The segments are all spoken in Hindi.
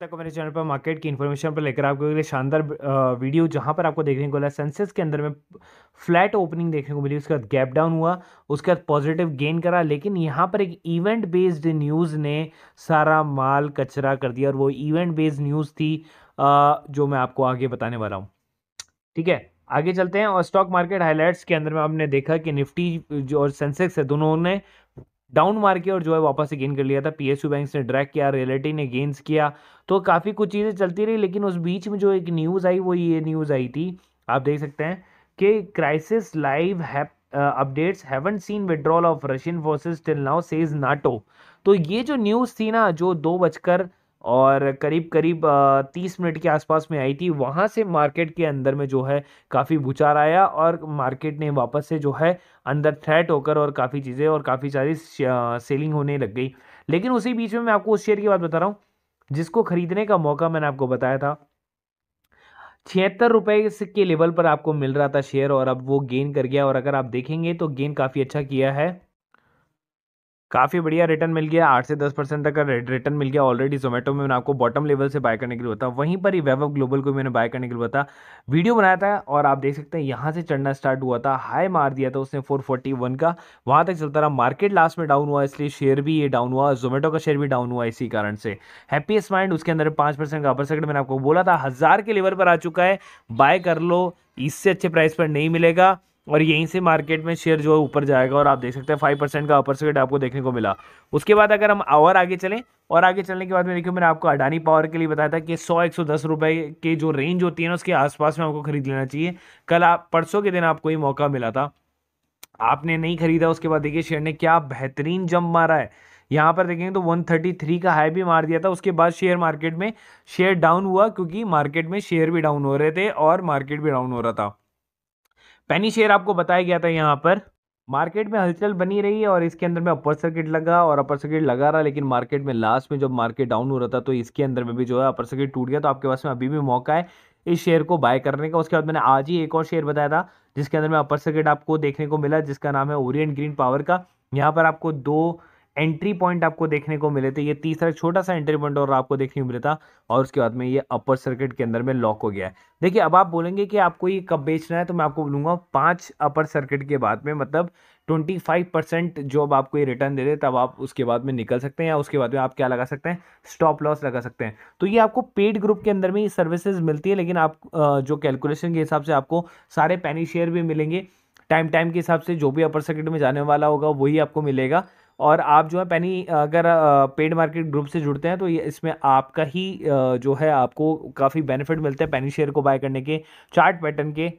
तक मेरे चैनल पर मार्केट की इन्फॉर्मेशन पर लेकर आपको लिए शानदार वीडियो जहां पर आपको देखने को मिला सेंसेस के अंदर में फ्लैट ओपनिंग देखने को मिली उसके बाद गैप डाउन हुआ उसके बाद पॉजिटिव गेन करा लेकिन यहां पर एक इवेंट बेस्ड न्यूज़ ने सारा माल कचरा कर दिया और वो इवेंट बेस्ड न्यूज़ थी जो मैं आपको आगे बताने वाला हूँ ठीक है आगे चलते हैं और स्टॉक मार्केट हाईलाइट्स के अंदर में आपने देखा कि निफ्टी जो और सेंसेक्स है दोनों ने डाउन मार के और जो है वापस से गेन कर लिया था पीएसयू बैंक्स ने ड्रैक किया रियलिटी ने गेंस किया तो काफ़ी कुछ चीज़ें चलती रही लेकिन उस बीच में जो एक न्यूज़ आई वो ये न्यूज़ आई थी आप देख सकते हैं कि क्राइसिस लाइव है updates haven't seen withdrawal of Russian forces till now says NATO तो ये जो न्यूज़ थी ना जो दो बजकर और करीब करीब तीस मिनट के आसपास में आई थी वहाँ से मार्केट के अंदर में जो है काफ़ी भूचार आया और मार्केट ने वापस से जो है अंदर थ्रेट होकर और काफ़ी चीज़ें और काफ़ी सारी सेलिंग होने लग गई लेकिन उसी बीच में मैं आपको उस शेयर की बात बता रहा हूँ जिसको खरीदने का मौका मैंने आपको बताया था छिहत्तर रुपये के लेवल पर आपको मिल रहा था शेयर और अब वो गेन कर गया और अगर आप देखेंगे तो गेन काफ़ी अच्छा किया है काफ़ी बढ़िया रिटर्न मिल गया आठ से दस परसेंट तक का रिटर्न मिल गया ऑलरेडी जोमेटो में मैंने आपको बॉटम लेवल से बाय करने के लिए बताया वहीं पर ही वेवअप ग्लोबल को मैंने बाय करने के लिए होता वीडियो बनाया था और आप देख सकते हैं यहाँ से चढ़ना स्टार्ट हुआ था हाई मार दिया था उसने फोर का वहाँ तक चलता रहा मार्केट लास्ट में डाउन हुआ इसलिए शेयर भी ये डाउन हुआ जोमेटो का शेयर भी डाउन हुआ इसी कारण से हैप्पीएस्ट माइंड उसके अंदर पाँच परसेंट का अपर सेकंड मैंने आपको बोला था हज़ार के लेवल पर आ चुका है बाय कर लो इससे अच्छे प्राइस पर नहीं मिलेगा और यहीं से मार्केट में शेयर जो है ऊपर जाएगा और आप देख सकते हैं फाइव परसेंट का अपर सर्किट आपको देखने को मिला उसके बाद अगर हम और आगे चलें और आगे चलने के बाद में देखिए मैंने आपको अडानी पावर के लिए बताया था कि सौ एक सौ दस रुपये के जो रेंज होती है ना उसके आसपास में आपको खरीद लेना चाहिए कल आप परसों के दिन आपको ये मौका मिला था आपने नहीं खरीदा उसके बाद देखिए शेयर ने क्या बेहतरीन जंप मारा है यहाँ पर देखेंगे तो 133 का हाई भी मार दिया था उसके बाद शेयर मार्केट में शेयर डाउन हुआ क्योंकि मार्केट में शेयर भी डाउन हो रहे थे और मार्केट भी डाउन हो रहा था पेनी शेयर आपको बताया गया था यहाँ पर मार्केट में हलचल बनी रही है और इसके अंदर में अपर सर्किट लगा और अपर सर्किट लगा रहा लेकिन मार्केट में लास्ट में जब मार्केट डाउन हो रहा था तो इसके अंदर में भी जो है अपर सर्किट टूट गया तो आपके पास में अभी भी मौका है इस शेयर को बाय करने का उसके बाद मैंने आज ही एक और शेयर बताया था जिसके अंदर में अपर सर्किट आपको देखने को मिला जिसका नाम है ओरियंट ग्रीन पावर का यहाँ पर आपको दो एंट्री पॉइंट आपको देखने को मिले थे ये तीसरा छोटा सा एंट्री पॉइंट और आपको देखने को मिला था और उसके बाद में ये अपर सर्किट के अंदर में लॉक हो गया है देखिए अब आप बोलेंगे कि आपको ये कब बेचना है तो मैं आपको बोलूँगा पाँच अपर सर्किट के बाद में मतलब ट्वेंटी फाइव परसेंट जो अब आपको ये रिटर्न दे दे तब आप उसके बाद में निकल सकते हैं या उसके बाद में आप क्या लगा सकते हैं स्टॉप लॉस लगा सकते हैं तो ये आपको पेड ग्रुप के अंदर में ये सर्विसेज मिलती है लेकिन आप जो कैलकुलेशन के हिसाब से आपको सारे पैनी शेयर भी मिलेंगे टाइम टाइम के हिसाब से जो भी अपर सर्किट में जाने वाला होगा वही आपको मिलेगा और आप जो है पैनी अगर पेड मार्केट ग्रुप से जुड़ते हैं तो ये इसमें आपका ही जो है आपको काफ़ी बेनिफिट मिलते हैं पैनी शेयर को बाय करने के चार्ट पैटर्न के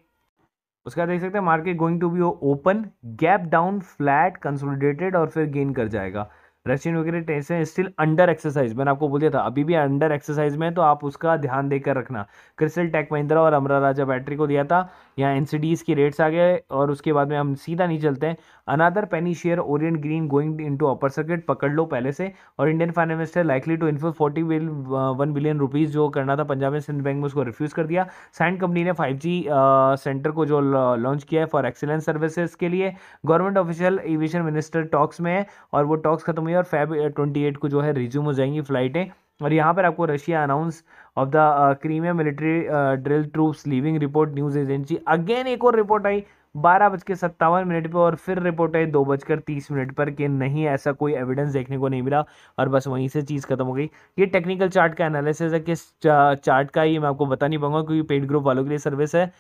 उसका देख सकते हैं market going to be open gap down flat consolidated और फिर गेन कर जाएगा रशियन वगैरह टेंशन स्टिल अंडर एक्सरसाइज मैंने आपको बोल दिया था अभी भी अंडर एक्सरसाइज में तो आप उसका ध्यान देकर रखना क्रिस्टल टेक महिंद्रा और अमरा राजा बैटरी को दिया था यहाँ एन e की रेट्स आ गए और उसके बाद में हम सीधा नहीं चलते हैं another penny share Orient Green going into upper circuit पकड़ लो पहले से और Indian finance minister likely to info forty one billion rupees जो करना था पंजाब सिंध बैंक में उसको रिफ्यूज़ कर दिया सैंड कंपनी ने फाइव सेंटर uh, को जो लॉन्च uh, किया है फॉर एक्सीलेंस सर्विसेज के लिए government official aviation minister talks में है और वो टॉक्स खत्म हुई और फैब ट्वेंटी uh, को जो है रिज्यूम हो जाएंगी फ्लाइटें और यहाँ पर आपको Russia announce of the Crimea military drill troops leaving report news agency again एक और रिपोर्ट आई बारह बज के सत्तावन मिनट पर और फिर रिपोर्ट आई दो बजकर तीस मिनट पर कि नहीं ऐसा कोई एविडेंस देखने को नहीं मिला और बस वहीं से चीज़ खत्म हो गई ये टेक्निकल चार्ट का एनालिसिस है किस चार्ट का ये मैं आपको बता नहीं पाऊंगा क्योंकि पेड ग्रुप वालों के लिए सर्विस है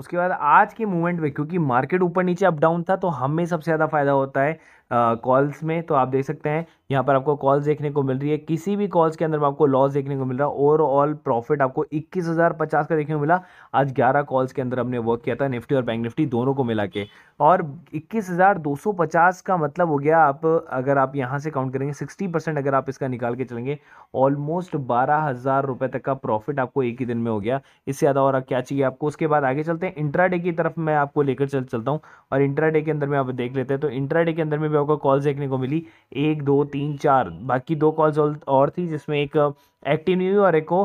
उसके बाद आज के मूवमेंट में क्योंकि मार्केट ऊपर नीचे अप डाउन था तो हमें सबसे ज़्यादा फायदा होता है कॉल्स में तो आप देख सकते हैं यहाँ पर आपको कॉल्स देखने को मिल रही है किसी भी कॉल्स के अंदर आपको लॉस देखने को मिल रहा है ओवरऑल प्रॉफिट आपको इक्कीस हज़ार पचास का देखने को मिला आज ग्यारह कॉल्स के अंदर हमने वर्क किया था निफ्टी और बैंक निफ्टी दोनों को मिला के और इक्कीस हज़ार दो सौ पचास का मतलब हो गया आप अगर आप यहाँ से काउंट करेंगे सिक्सटी परसेंट अगर आप इसका निकाल के चलेंगे ऑलमोस्ट बारह हज़ार रुपये तक का प्रॉफिट आपको एक ही दिन में हो गया इससे ज़्यादा और क्या चाहिए आपको उसके बाद आगे चलते हैं इंट्राडे की तरफ मैं आपको लेकर चल चलता हूँ और इंट्राडे के अंदर में आप देख लेते हैं तो इंट्राडे के अंदर में भी लोगों को कॉल्स देखने को मिली एक दो तीन चार बाकी दो कॉल्स और थी जिसमें एक एक्टिव नहीं हुई और एक को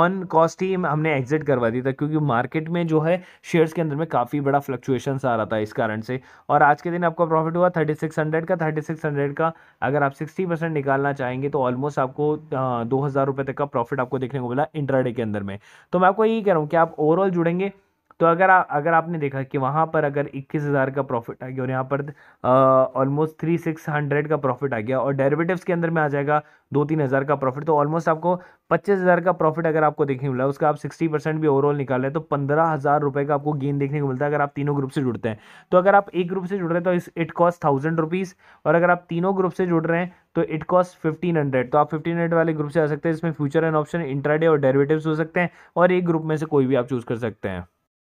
ऑन कॉस्ट ही हमने एग्जिट करवा दी था क्योंकि मार्केट में जो है शेयर्स के अंदर में काफ़ी बड़ा फ्लक्चुएशन आ रहा था इस कारण से और आज के दिन आपका प्रॉफिट हुआ थर्टी सिक्स हंड्रेड का थर्टी सिक्स हंड्रेड का अगर आप सिक्सटी परसेंट निकालना चाहेंगे तो ऑलमोस्ट आपको दो हज़ार रुपये तक का प्रॉफिट आपको देखने को मिला इंट्राडे के अंदर में तो मैं आपको यही कह रहा हूँ कि आप ओवरऑल जुड़ेंगे तो अगर आ, अगर आपने देखा कि वहाँ पर अगर इक्कीस हज़ार का प्रॉफिट आ गया और यहाँ पर ऑलमोस्ट थ्री सिक्स हंड्रेड का प्रॉफिट आ गया और डेरिवेटिव्स के अंदर में आ जाएगा दो तीन हज़ार का प्रॉफिट तो ऑलमोस्ट आपको पच्चीस हज़ार का प्रॉफिट अगर आपको देखने को मिला उसका आप सिक्सटी परसेंट भी ओवरऑल निकालें तो पंद्रह हज़ार रुपये का आपको गेन देखने को मिलता है अगर आप तीनों ग्रुप से जुड़ते हैं तो अगर आप एक ग्रुप से जुड़ रहे हैं तो इस इट कॉस्ट थाउजेंड रुपीज़ और अगर आप तीनों ग्रुप से जुड़ रहे हैं तो इट कॉस्ट फिफ्टीन हंड्रेड तो आप फिफ्टीन हंड्रेड वाले ग्रुप से आ सकते हैं इसमें फ्यूचर एंड ऑप्शन इंट्राडे और डेरिवेटिव्स हो सकते हैं और एक ग्रुप में से कोई भी आप चूज़ कर सकते हैं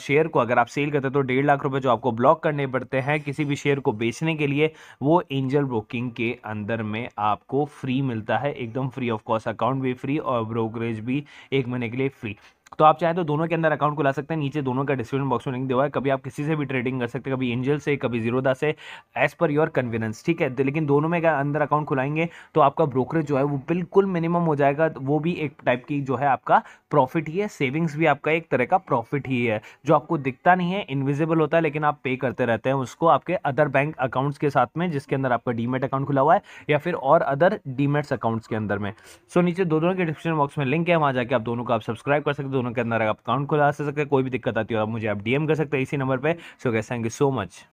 शेयर को अगर आप सेल करते हैं तो डेढ़ लाख रुपए जो आपको ब्लॉक करने पड़ते हैं किसी भी शेयर को बेचने के लिए वो एंजल ब्रोकिंग के अंदर में आपको फ्री मिलता है एकदम फ्री ऑफ कॉस्ट अकाउंट भी फ्री और ब्रोकरेज भी एक महीने के लिए फ्री तो आप चाहे तो दोनों के अंदर अकाउंट खुला सकते हैं नीचे दोनों का डिस्क्रिप्शन बॉक्स में लिंक दिया है कभी आप किसी से भी ट्रेडिंग कर सकते हैं कभी एंजल से कभी जीरोदा से एज पर योर कन्वीनियंस ठीक है तो लेकिन दोनों में अंदर अकाउंट खुलाएंगे तो आपका ब्रोकरेज जो है वो बिल्कुल मिनिमम हो जाएगा वो भी एक टाइप की जो है आपका प्रॉफिट ही है सेविंग्स भी आपका एक तरह का प्रॉफिट ही है जो आपको दिखता नहीं है इनविजिबल होता है लेकिन आप पे करते रहते हैं उसको आपके अदर बैंक अकाउंट्स के साथ में जिसके अंदर आपका डीमेट अकाउंट खुला हुआ है या फिर और अदर डीमेट्स अकाउंट्स के अंदर में सो so, नीचे दोनों के डिस्क्रिप्शन बॉक्स में लिंक है वहाँ जाकर आप दोनों को आप सब्सक्राइब कर सकते दोनों के अंदर आप अकाउंट खुला सकते हैं कोई भी दिक्कत आती हो आप मुझे आप डीएम कर सकते हैं इसी नंबर पर so guys thank you so much